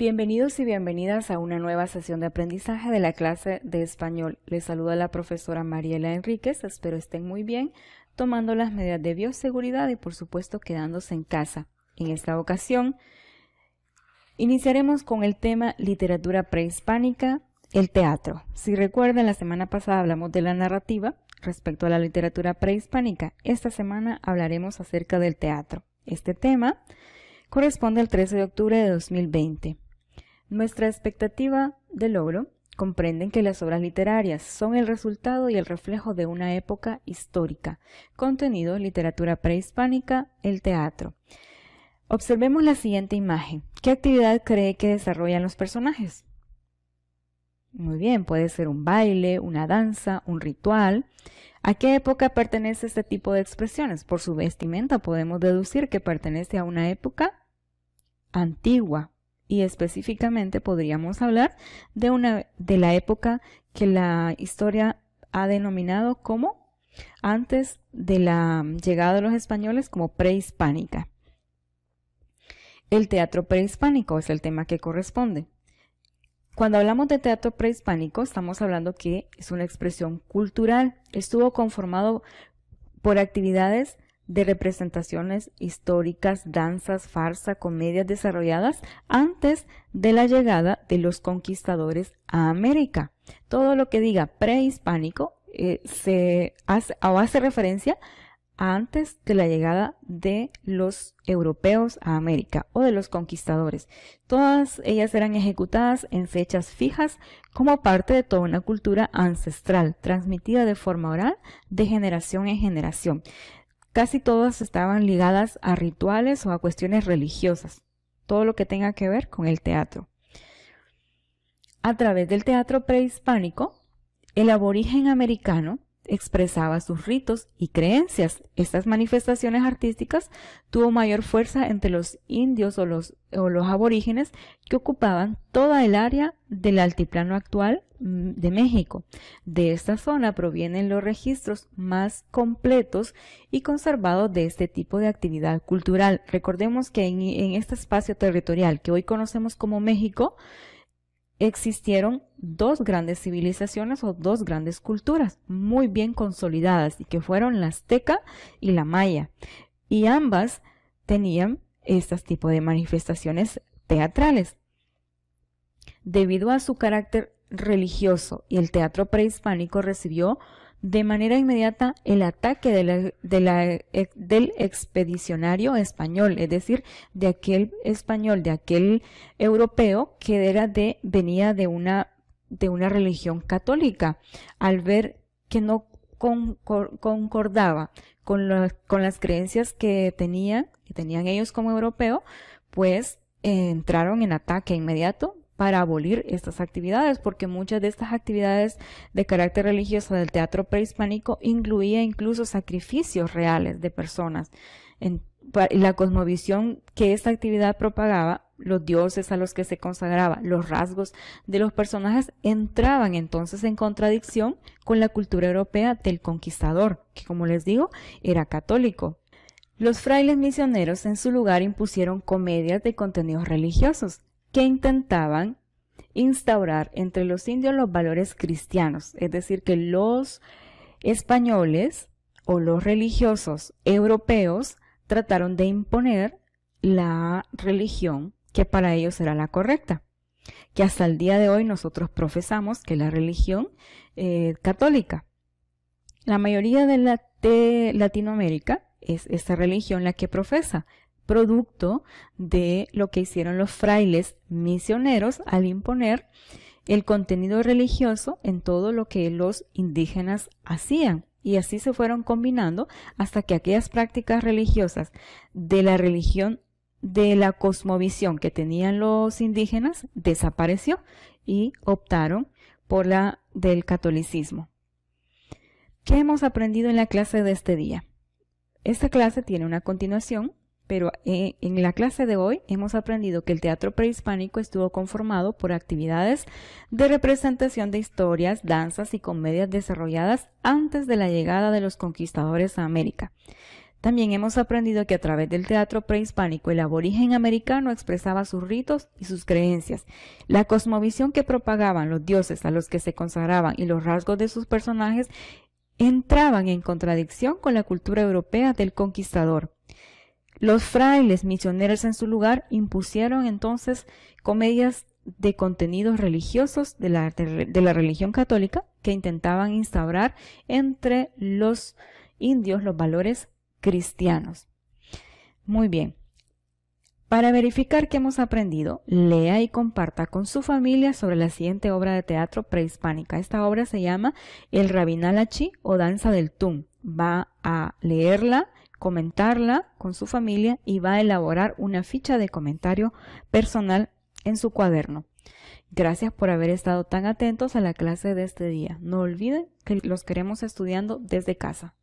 Bienvenidos y bienvenidas a una nueva sesión de aprendizaje de la clase de español. Les saluda la profesora Mariela Enríquez, espero estén muy bien, tomando las medidas de bioseguridad y por supuesto quedándose en casa. En esta ocasión, iniciaremos con el tema literatura prehispánica, el teatro. Si recuerdan, la semana pasada hablamos de la narrativa respecto a la literatura prehispánica. Esta semana hablaremos acerca del teatro. Este tema corresponde al 13 de octubre de 2020. Nuestra expectativa de logro comprenden que las obras literarias son el resultado y el reflejo de una época histórica, contenido, literatura prehispánica, el teatro. Observemos la siguiente imagen. ¿Qué actividad cree que desarrollan los personajes? Muy bien, puede ser un baile, una danza, un ritual. ¿A qué época pertenece este tipo de expresiones? Por su vestimenta podemos deducir que pertenece a una época antigua, y específicamente podríamos hablar de, una, de la época que la historia ha denominado como antes de la llegada de los españoles como prehispánica. El teatro prehispánico es el tema que corresponde. Cuando hablamos de teatro prehispánico, estamos hablando que es una expresión cultural. Estuvo conformado por actividades de representaciones históricas, danzas, farsa, comedias desarrolladas antes de la llegada de los conquistadores a América. Todo lo que diga prehispánico eh, se hace o hace referencia antes de la llegada de los europeos a América o de los conquistadores. Todas ellas eran ejecutadas en fechas fijas como parte de toda una cultura ancestral, transmitida de forma oral de generación en generación. Casi todas estaban ligadas a rituales o a cuestiones religiosas, todo lo que tenga que ver con el teatro. A través del teatro prehispánico, el aborigen americano expresaba sus ritos y creencias. Estas manifestaciones artísticas tuvo mayor fuerza entre los indios o los, o los aborígenes que ocupaban toda el área del altiplano actual mm, de México. De esta zona provienen los registros más completos y conservados de este tipo de actividad cultural. Recordemos que en, en este espacio territorial que hoy conocemos como México, existieron dos grandes civilizaciones o dos grandes culturas muy bien consolidadas y que fueron la azteca y la maya. Y ambas tenían este tipo de manifestaciones teatrales. Debido a su carácter religioso y el teatro prehispánico recibió de manera inmediata, el ataque de la, eh, del expedicionario español, es decir, de aquel español, de aquel europeo que era de, venía de una, de una religión católica, al ver que no concordaba con, con las creencias que tenían, que tenían ellos como europeo, pues eh, entraron en ataque inmediato para abolir estas actividades, porque muchas de estas actividades de carácter religioso del teatro prehispánico incluía incluso sacrificios reales de personas. En la cosmovisión que esta actividad propagaba los dioses a los que se consagraba, los rasgos de los personajes entraban entonces en contradicción con la cultura europea del conquistador, que como les digo, era católico. Los frailes misioneros en su lugar impusieron comedias de contenidos religiosos, que intentaban instaurar entre los indios los valores cristianos, es decir, que los españoles o los religiosos europeos trataron de imponer la religión que para ellos era la correcta, que hasta el día de hoy nosotros profesamos que la religión eh, católica. La mayoría de, la, de Latinoamérica es esta religión la que profesa, producto de lo que hicieron los frailes misioneros al imponer el contenido religioso en todo lo que los indígenas hacían. Y así se fueron combinando hasta que aquellas prácticas religiosas de la religión de la cosmovisión que tenían los indígenas desapareció y optaron por la del catolicismo. ¿Qué hemos aprendido en la clase de este día? Esta clase tiene una continuación pero eh, en la clase de hoy hemos aprendido que el teatro prehispánico estuvo conformado por actividades de representación de historias, danzas y comedias desarrolladas antes de la llegada de los conquistadores a América. También hemos aprendido que a través del teatro prehispánico el aborigen americano expresaba sus ritos y sus creencias. La cosmovisión que propagaban los dioses a los que se consagraban y los rasgos de sus personajes entraban en contradicción con la cultura europea del conquistador. Los frailes misioneros en su lugar impusieron entonces comedias de contenidos religiosos de la, religión católica que intentaban instaurar entre los indios los valores cristianos. Muy bien. Para verificar que hemos aprendido, lea y comparta con su familia sobre la siguiente obra de teatro prehispánica. Esta obra se llama El Rabinalachi o Danza del Tum. Va a leerla comentarla con su familia y va a elaborar una ficha de comentario personal en su cuaderno. Gracias por haber estado tan atentos a la clase de este día. No olviden que los queremos estudiando desde casa.